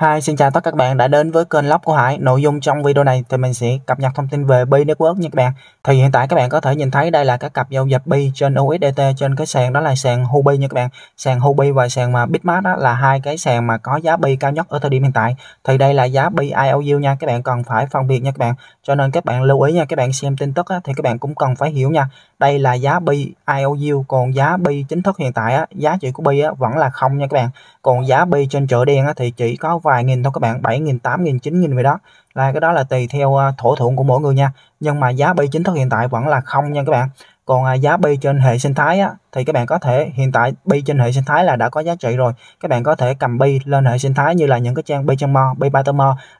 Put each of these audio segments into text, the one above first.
Hi, xin chào tất cả các bạn đã đến với kênh Lóc của Hải. Nội dung trong video này thì mình sẽ cập nhật thông tin về Bi Network nha các bạn. Thì hiện tại các bạn có thể nhìn thấy đây là các cặp giao dịch Bi trên USDT trên cái sàn đó là sàn Huobi nha các bạn. Sàn Huobi và sàn mà Bitmart đó là hai cái sàn mà có giá Bi cao nhất ở thời điểm hiện tại. Thì đây là giá Bi IOU nha các bạn cần phải phân biệt nha các bạn. Cho nên các bạn lưu ý nha các bạn xem tin tức á, thì các bạn cũng cần phải hiểu nha đây là giá bi IOU còn giá bi chính thức hiện tại á, giá trị của bi á, vẫn là không nha các bạn còn giá bi trên chợ đen á, thì chỉ có vài nghìn thôi các bạn 7 nghìn 8 nghìn 9 nghìn vậy đó là cái đó là tùy theo à, thỏa thuận của mỗi người nha nhưng mà giá bi chính thức hiện tại vẫn là không nha các bạn còn à, giá bi trên hệ sinh thái á, thì các bạn có thể hiện tại bi trên hệ sinh thái là đã có giá trị rồi các bạn có thể cầm bi lên hệ sinh thái như là những cái trang bi trong mo bi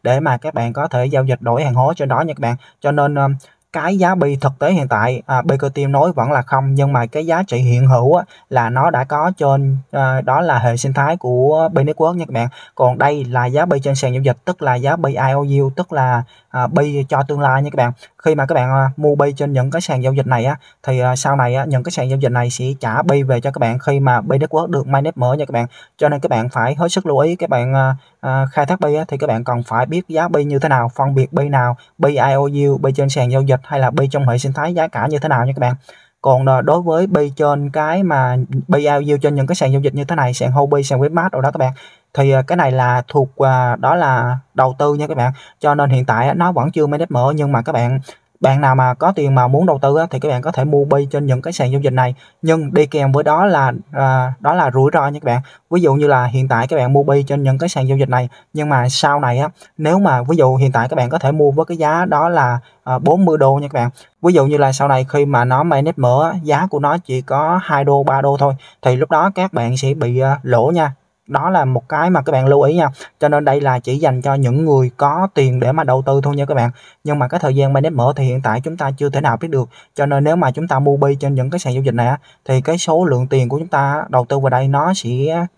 để mà các bạn có thể giao dịch đổi hàng hóa trên đó nha các bạn cho nên à, cái giá bi thực tế hiện tại à, Bitcoin nói vẫn là không nhưng mà cái giá trị hiện hữu á, là nó đã có trên à, đó là hệ sinh thái của bi network nha các bạn còn đây là giá bi trên sàn giao dịch tức là giá bi IOU tức là à, bi cho tương lai nha các bạn khi mà các bạn à, mua bi trên những cái sàn giao dịch này á thì à, sau này á, những cái sàn giao dịch này sẽ trả bi về cho các bạn khi mà bi network được mainnet mở nha các bạn cho nên các bạn phải hết sức lưu ý các bạn à, à khai thác bi á, thì các bạn còn phải biết giá bi như thế nào phân biệt bi nào bi IOU bi trên sàn giao dịch hay là bi trong hệ sinh thái giá cả như thế nào nha các bạn còn đối với bi trên cái mà bi IOU trên những cái sàn giao dịch như thế này sàn Hobby sàn Webmart rồi đó các bạn thì à, cái này là thuộc à, đó là đầu tư nha các bạn cho nên hiện tại nó vẫn chưa mandate mở nhưng mà các bạn bạn nào mà có tiền mà muốn đầu tư thì các bạn có thể mua bi trên những cái sàn giao dịch này nhưng đi kèm với đó là à, đó là rủi ro nha các bạn ví dụ như là hiện tại các bạn mua bi trên những cái sàn giao dịch này nhưng mà sau này á nếu mà ví dụ hiện tại các bạn có thể mua với cái giá đó là à, 40 đô nha các bạn ví dụ như là sau này khi mà nó mainnet mở giá của nó chỉ có 2 đô 3 đô thôi thì lúc đó các bạn sẽ bị lỗ nha đó là một cái mà các bạn lưu ý nha cho nên đây là chỉ dành cho những người có tiền để mà đầu tư thôi nha các bạn nhưng mà cái thời gian mainnet mở thì hiện tại chúng ta chưa thể nào biết được cho nên nếu mà chúng ta mua bi trên những cái sàn giao dịch này á thì cái số lượng tiền của chúng ta đầu tư vào đây nó sẽ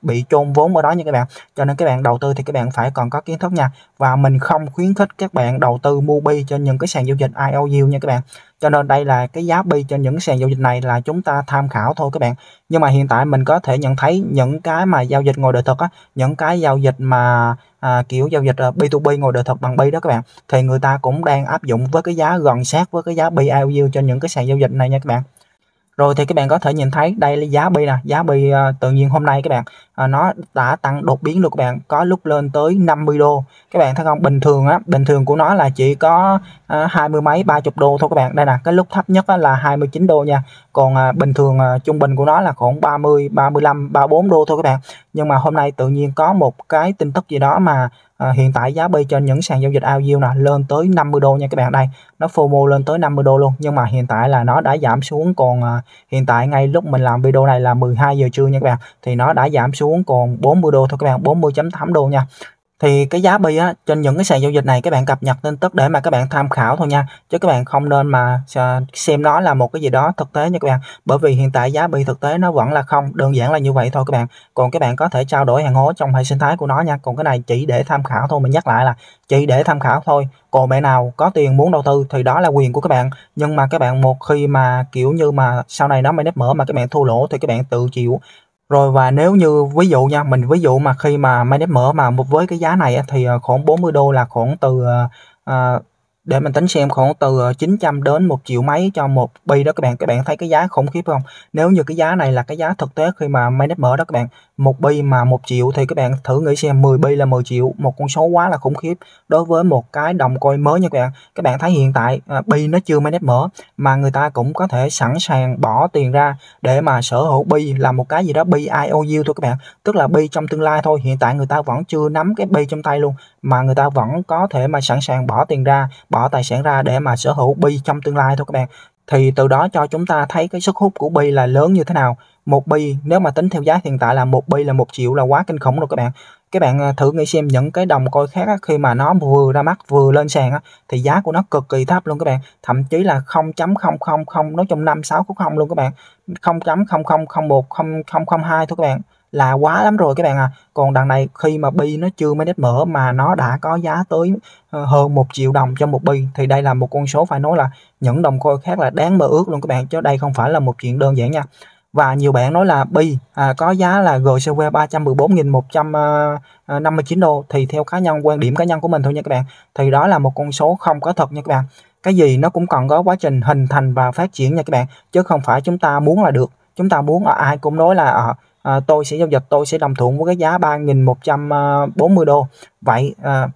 bị chôn vốn ở đó nha các bạn cho nên các bạn đầu tư thì các bạn phải còn có kiến thức nha và mình không khuyến khích các bạn đầu tư mua bi trên những cái sàn giao dịch IOU nha các bạn cho nên đây là cái giá bi cho những sàn giao dịch này là chúng ta tham khảo thôi các bạn nhưng mà hiện tại mình có thể nhận thấy những cái mà giao dịch ngồi đời thực á những cái giao dịch mà à, kiểu giao dịch B2B à, ngồi đời thực bằng bi đó các bạn thì người ta cũng đang áp dụng với cái giá gần sát với cái giá BIU cho những cái sàn giao dịch này nha các bạn rồi thì các bạn có thể nhìn thấy đây là giá bi nè giá bi uh, tự nhiên hôm nay các bạn à, nó đã tăng đột biến luôn các bạn có lúc lên tới 50 đô các bạn thấy không bình thường á bình thường của nó là chỉ có à, 20 mấy ba chục đô thôi các bạn đây nè cái lúc thấp nhất á, là 29 đô nha còn à, bình thường à, trung bình của nó là khoảng 30 35 34 đô thôi các bạn nhưng mà hôm nay tự nhiên có một cái tin tức gì đó mà à, hiện tại giá bay trên những sàn giao dịch ao nè lên tới 50 đô nha các bạn đây nó FOMO lên tới 50 đô luôn nhưng mà hiện tại là nó đã giảm xuống còn à, hiện tại ngay lúc mình làm video này là 12 giờ trưa nha các bạn thì nó đã giảm xuống xuống còn 40 đô thôi các bạn 40.8 đô nha thì cái giá bi á trên những cái sàn giao dịch này các bạn cập nhật tin tức để mà các bạn tham khảo thôi nha chứ các bạn không nên mà à, xem nó là một cái gì đó thực tế nha các bạn bởi vì hiện tại giá bi thực tế nó vẫn là không đơn giản là như vậy thôi các bạn còn các bạn có thể trao đổi hàng hố trong hệ sinh thái của nó nha còn cái này chỉ để tham khảo thôi mình nhắc lại là chỉ để tham khảo thôi còn bạn nào có tiền muốn đầu tư thì đó là quyền của các bạn nhưng mà các bạn một khi mà kiểu như mà sau này nó mới nếp mở mà các bạn thua lỗ thì các bạn tự chịu rồi và nếu như ví dụ nha, mình ví dụ mà khi mà MyDev mở mà với cái giá này thì ờ, khoảng 40 đô là khoảng từ ờ, ờ, để mình tính xem khoảng từ 900 ờ, đến một triệu mấy cho một bi đó các bạn các bạn thấy cái giá khủng khiếp không nếu như cái giá này là cái giá thực tế khi mà mainnet mở đó các bạn một bi mà một triệu thì các bạn thử nghĩ xem 10 bi là 10 triệu một con số quá là khủng khiếp đối với một cái đồng coin mới nha các bạn các bạn thấy hiện tại ờ, bi nó chưa mainnet mở mà người ta cũng có thể sẵn sàng bỏ tiền ra để mà sở hữu bi là một cái gì đó bi IOU thôi các bạn tức là bi trong tương lai thôi hiện tại người ta vẫn chưa nắm cái bi trong tay luôn mà người ta vẫn có thể mà sẵn sàng bỏ tiền ra bỏ tài sản ra để mà sở hữu bi trong tương lai thôi các bạn thì từ đó cho chúng ta thấy cái sức hút của bi là lớn như thế nào một bi nếu mà tính theo giá hiện tại là một bi là một triệu là quá kinh khủng rồi các bạn các bạn à, thử nghĩ xem những cái đồng coi khác khi mà nó vừa ra mắt vừa lên sàn á, thì giá của nó cực kỳ thấp luôn các bạn thậm chí là 0.000 nói chung năm sáu cũng không luôn các bạn 0.00001 002 thôi các bạn là quá lắm rồi các bạn à còn đằng này khi mà bi nó chưa mới nét mở mà nó đã có giá tới ờ, hơn một triệu đồng cho một bi thì đây là một con số phải nói là những đồng coi khác là đáng mơ ước luôn các bạn chứ đây không phải là một chuyện đơn giản nha và nhiều bạn nói là bi à, có giá là GCV 314.159 ờ, ờ, đô thì theo cá nhân quan điểm cá nhân của mình thôi nha các bạn thì đó là một con số không có thật nha các bạn cái gì nó cũng cần có quá trình hình thành và phát triển nha các bạn chứ không phải chúng ta muốn là được chúng ta muốn ở ai cũng nói là à, à, tôi sẽ giao dịch tôi sẽ đồng thuận với cái giá 3.140 à, đô vậy à,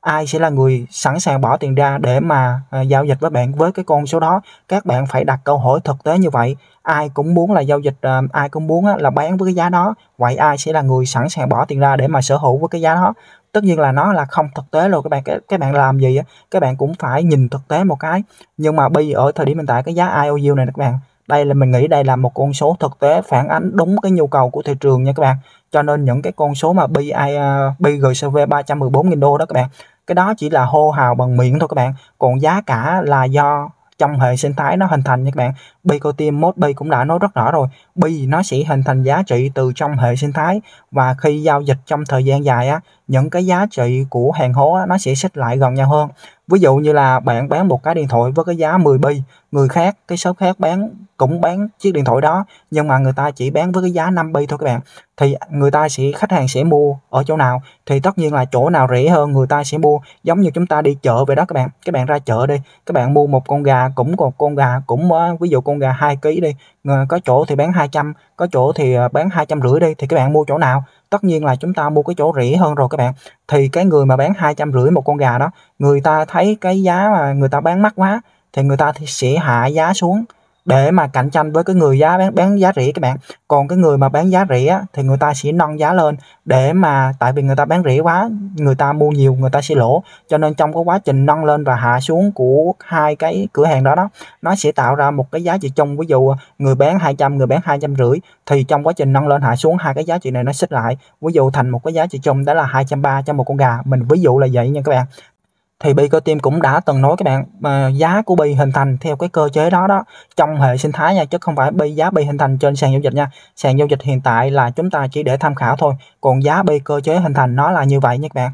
ai sẽ là người sẵn sàng bỏ tiền ra để mà à, giao dịch với bạn với cái con số đó các bạn phải đặt câu hỏi thực tế như vậy ai cũng muốn là giao dịch à, ai cũng muốn á, là bán với cái giá đó vậy ai sẽ là người sẵn sàng bỏ tiền ra để mà sở hữu với cái giá đó tất nhiên là nó là không thực tế rồi các bạn các, các bạn làm gì á các bạn cũng phải nhìn thực tế một cái nhưng mà bây giờ ở thời điểm hiện tại cái giá IOU này các bạn đây là mình nghĩ đây là một con số thực tế phản ánh đúng cái nhu cầu của thị trường nha các bạn cho nên những cái con số mà BI à, BGCV 314.000 đô đó các bạn cái đó chỉ là hô hào bằng miệng thôi các bạn còn giá cả là do trong hệ sinh thái nó hình thành nha các bạn Picotin mode B cũng đã nói rất rõ rồi b nó sẽ hình thành giá trị từ trong hệ sinh thái và khi giao dịch trong thời gian dài á những cái giá trị của hàng hóa nó sẽ xích lại gần nhau hơn ví dụ như là bạn bán một cái điện thoại với cái giá 10 b người khác cái shop khác bán cũng bán chiếc điện thoại đó nhưng mà người ta chỉ bán với cái giá 5 b thôi các bạn thì người ta sẽ khách hàng sẽ mua ở chỗ nào thì tất nhiên là chỗ nào rẻ hơn người ta sẽ mua giống như chúng ta đi chợ vậy đó các bạn các bạn ra chợ đi các bạn mua một con gà cũng còn con gà cũng ờ, ví dụ con con gà 2 kg đi ờ, có chỗ thì bán 200 có chỗ thì ờ, bán hai trăm rưỡi đi thì các bạn mua chỗ nào tất nhiên là chúng ta mua cái chỗ rẻ hơn rồi các bạn thì cái người mà bán hai trăm rưỡi một con gà đó người ta thấy cái giá mà người ta bán mắc quá thì người ta thì sẽ hạ giá xuống để mà cạnh tranh với cái người giá bán bán giá rẻ các bạn còn cái người mà bán giá rẻ thì người ta sẽ nâng giá lên để mà tại vì người ta bán rẻ quá người ta mua nhiều người ta sẽ lỗ cho nên trong cái quá trình nâng lên và hạ xuống của hai cái cửa hàng đó đó nó sẽ tạo ra một cái giá trị chung ví dụ người bán 200 người bán hai trăm rưỡi thì trong quá trình nâng lên hạ xuống hai cái giá trị này nó xích lại ví dụ thành một cái giá trị chung đó là hai trăm ba cho một con gà mình ví dụ là vậy nha các bạn thì tim cũng đã từng nói các bạn mà giá của bi hình thành theo cái cơ chế đó đó trong hệ sinh thái nha chứ không phải bi giá bi hình thành trên sàn giao dịch nha sàn giao dịch hiện tại là chúng ta chỉ để tham khảo thôi còn giá bi cơ chế hình thành nó là như vậy nha các bạn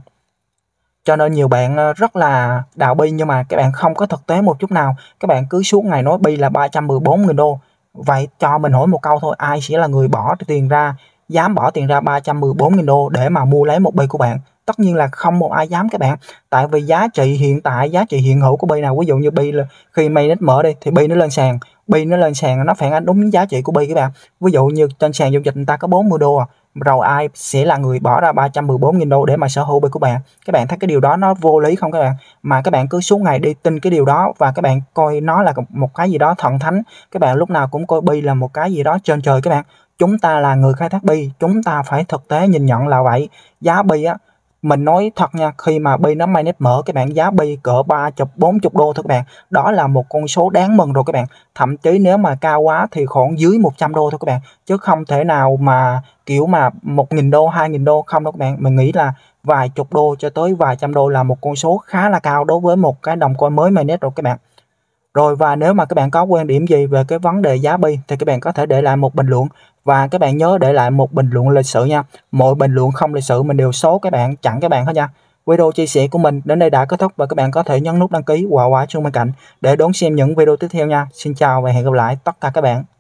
cho nên nhiều bạn ờ, rất là đào bi nhưng mà các bạn không có thực tế một chút nào các bạn cứ suốt ngày nói bi là 314.000 đô vậy cho mình hỏi một câu thôi ai sẽ là người bỏ tiền ra dám bỏ tiền ra 314.000 đô để mà mua lấy một bi của bạn tất nhiên là không một ai dám các bạn tại vì giá trị hiện tại giá trị hiện hữu của bi nào ví dụ như bi là khi mainnet mở đi thì bi nó lên sàn bi nó lên sàn nó phản ánh đúng giá trị của bi các bạn ví dụ như trên sàn giao dịch người ta có 40 đô à rồi ai sẽ là người bỏ ra 314.000 đô để mà sở hữu bi của bạn các bạn thấy cái điều đó nó vô lý không các bạn mà các bạn cứ suốt ngày đi tin cái điều đó và các bạn coi nó là một cái gì đó thần thánh các bạn lúc nào cũng coi bi là một cái gì đó trên trời các bạn chúng ta là người khai thác bi chúng ta phải thực tế nhìn nhận là vậy giá bi á mình nói thật nha khi mà bi nó mainnet mở cái bạn giá bi cỡ ba chục bốn chục đô thôi các bạn đó là một con số đáng mừng rồi các bạn thậm chí nếu mà cao quá thì khoảng dưới 100 đô thôi các bạn chứ không thể nào mà kiểu mà một nghìn đô hai nghìn đô không đâu các bạn mình nghĩ là vài chục đô cho tới vài trăm đô là một con số khá là cao đối với một cái đồng coin mới mainnet rồi các bạn rồi và nếu mà các bạn có quan điểm gì về cái vấn đề giá bi thì các bạn có thể để lại một bình luận và các bạn nhớ để lại một bình luận lịch sự nha mọi bình luận không lịch sự mình đều số các bạn chặn các bạn hết nha video chia sẻ của mình đến đây đã kết thúc và các bạn có thể nhấn nút đăng ký quả quả chuông bên cạnh để đón xem những video tiếp theo nha xin chào và hẹn gặp lại tất cả các bạn